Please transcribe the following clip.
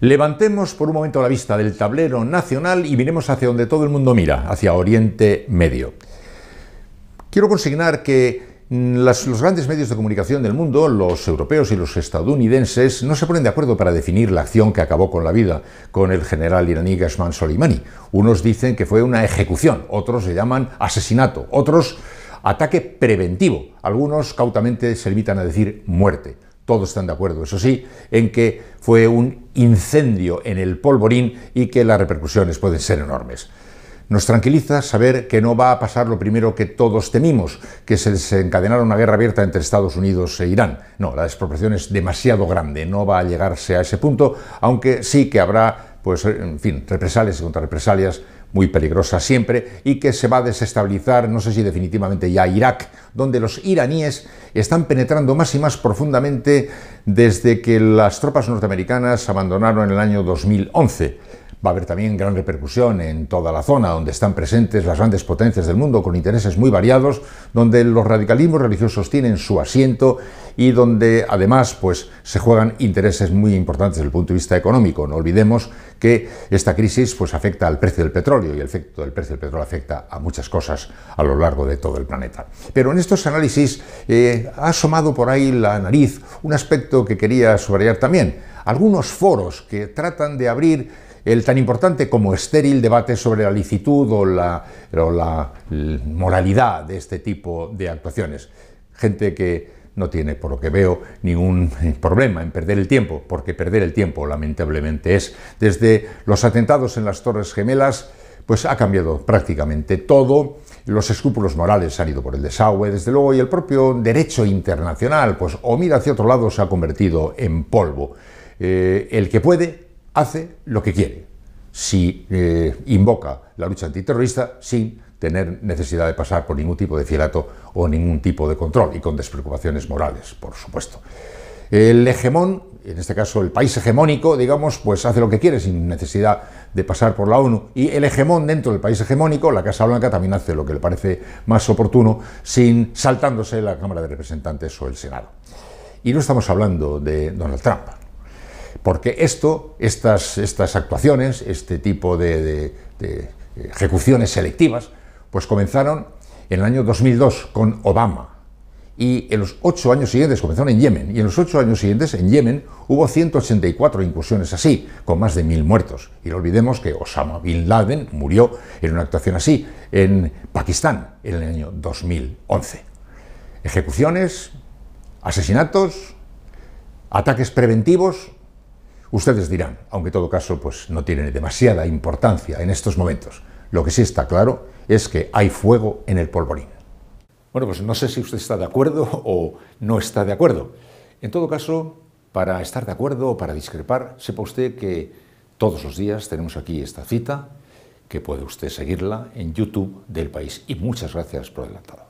Levantemos por un momento la vista del tablero nacional y miremos hacia donde todo el mundo mira, hacia Oriente Medio. Quiero consignar que mm, los grandes medios de comunicación del mundo, los europeos y los estadounidenses, no se ponen de acuerdo para definir la acción que acabó con la vida con el general iraní Gasman Soleimani. Unos dicen que fue una ejecución, otros le llaman asesinato, otros ataque preventivo, algunos cautamente se limitan a decir muerte todos están de acuerdo, eso sí, en que fue un incendio en el polvorín y que las repercusiones pueden ser enormes. Nos tranquiliza saber que no va a pasar lo primero que todos temimos, que se desencadenara una guerra abierta entre Estados Unidos e Irán. No, la desproporción es demasiado grande, no va a llegarse a ese punto, aunque sí que habrá, pues, en fin, represalias y contrarrepresalias muy peligrosa siempre, y que se va a desestabilizar, no sé si definitivamente ya Irak, donde los iraníes están penetrando más y más profundamente desde que las tropas norteamericanas abandonaron en el año 2011. Va a haber también gran repercusión en toda la zona donde están presentes las grandes potencias del mundo con intereses muy variados, donde los radicalismos religiosos tienen su asiento y donde además pues, se juegan intereses muy importantes desde el punto de vista económico. No olvidemos que esta crisis pues, afecta al precio del petróleo y el efecto del precio del petróleo afecta a muchas cosas a lo largo de todo el planeta. Pero en estos análisis eh, ha asomado por ahí la nariz un aspecto que quería subrayar también. Algunos foros que tratan de abrir el tan importante como estéril debate sobre la licitud o la, moralidad de este tipo de actuaciones. Gente que no tiene, por lo que veo, ningún problema en perder el tiempo, porque perder el tiempo lamentablemente es. Desde los atentados en las Torres Gemelas, pues ha cambiado prácticamente todo. Los escrúpulos morales han ido por el desagüe, desde luego, y el propio derecho internacional, pues o mira hacia otro lado, se ha convertido en polvo. Eh, el que puede, hace lo que quiere, si eh, invoca la lucha antiterrorista sin tener necesidad de pasar por ningún tipo de fielato o ningún tipo de control y con despreocupaciones morales, por supuesto. El hegemón, en este caso el país hegemónico, digamos, pues hace lo que quiere sin necesidad de pasar por la ONU. Y el hegemón dentro del país hegemónico, la Casa Blanca, también hace lo que le parece más oportuno sin saltándose la Cámara de Representantes o el Senado. Y no estamos hablando de Donald Trump, porque esto, estas, actuaciones, este tipo de, de ejecuciones selectivas, pues comenzaron en el año 2002 con Obama. Y en los ocho años siguientes comenzaron en Yemen. Y en los ocho años siguientes en Yemen hubo 184 incursiones así, con más de mil muertos. Y no olvidemos que Osama Bin Laden murió en una actuación así en Pakistán en el año 2011. Ejecuciones, asesinatos, ataques preventivos Ustedes dirán, aunque en todo caso pues, no tiene demasiada importancia en estos momentos. Lo que sí está claro es que hay fuego en el polvorín. Bueno, pues no sé si usted está de acuerdo o no está de acuerdo. En todo caso, para estar de acuerdo o para discrepar, sepa usted que todos los días tenemos aquí esta cita, que puede usted seguirla en YouTube del país. Y muchas gracias por adelantado.